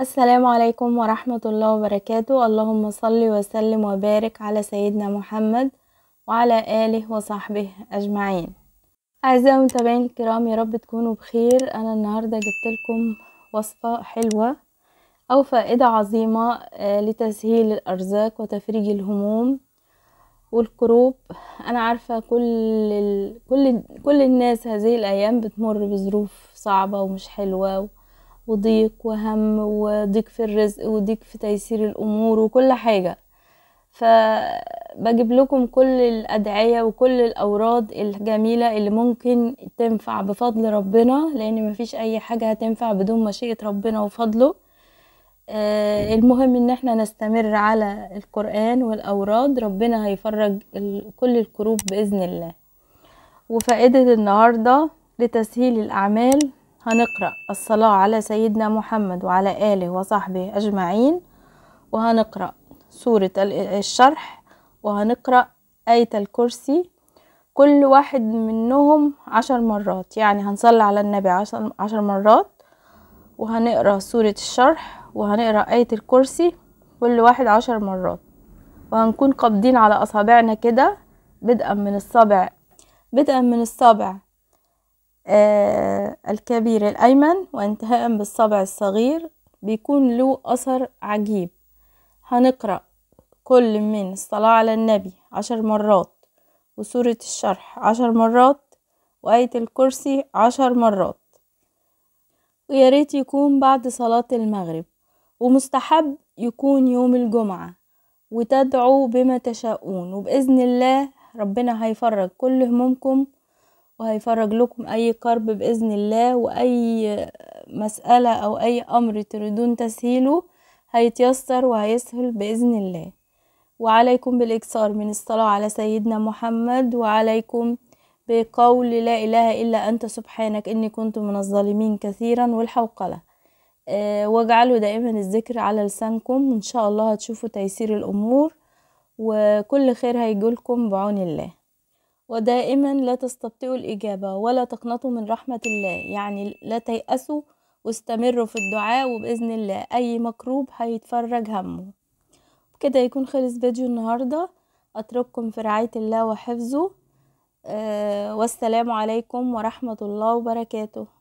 السلام عليكم ورحمة الله وبركاته اللهم صل وسلم وبارك على سيدنا محمد وعلى آله وصحبه أجمعين أعزائي المتابعين الكرام يا رب تكونوا بخير أنا النهاردة جبت لكم وصفة حلوة أو فائدة عظيمة آه، لتسهيل الأرزاق وتفريج الهموم والكروب أنا عارفة كل, كل, كل الناس هذه الأيام بتمر بظروف صعبة ومش حلوة وضيق وهم وضيق في الرزق وضيق في تيسير الأمور وكل حاجة فبجيب لكم كل الأدعية وكل الأوراد الجميلة اللي ممكن تنفع بفضل ربنا لأن مفيش أي حاجة هتنفع بدون مشيئة ربنا وفضله آه، المهم ان احنا نستمر على القرآن والأوراد ربنا هيفرج كل الكروب بإذن الله وفائدة النهاردة لتسهيل الأعمال هنقرأ الصلاة على سيدنا محمد وعلى آله وصحبه أجمعين وهنقرأ سورة الشرح وهنقرأ آية الكرسي كل واحد منهم عشر مرات يعني هنصلي على النبي عشر, عشر مرات وهنقرأ سورة الشرح وهنقرأ آية الكرسي كل واحد عشر مرات وهنكون قابضين على أصابعنا كده بدءا من الصابع بدءا من الصابع آه، الكبير الأيمن وانتهاء بالصبع الصغير بيكون له أثر عجيب هنقرأ كل من الصلاة على النبي عشر مرات وسورة الشرح عشر مرات وآية الكرسي عشر مرات وياريت يكون بعد صلاة المغرب ومستحب يكون يوم الجمعة وتدعوا بما تشاءون وبإذن الله ربنا هيفرج كل همومكم وهيفرج لكم أي كرب بإذن الله وأي مسألة أو أي أمر تريدون تسهيله هيتيسر وهيسهل بإذن الله وعليكم بالإكثار من الصلاة على سيدنا محمد وعليكم بقول لا إله إلا أنت سبحانك إني كنت من الظالمين كثيرا والحوقلة أه واجعلوا دائما الذكر على لسانكم إن شاء الله هتشوفوا تيسير الأمور وكل خير هيجولكم بعون الله ودائما لا تستبطئوا الإجابة ولا تقنطوا من رحمة الله يعني لا تيأسوا واستمروا في الدعاء وبإذن الله أي مكروب هيتفرج همه كده يكون خلص فيديو النهاردة أترككم في رعاية الله وحفظه أه والسلام عليكم ورحمة الله وبركاته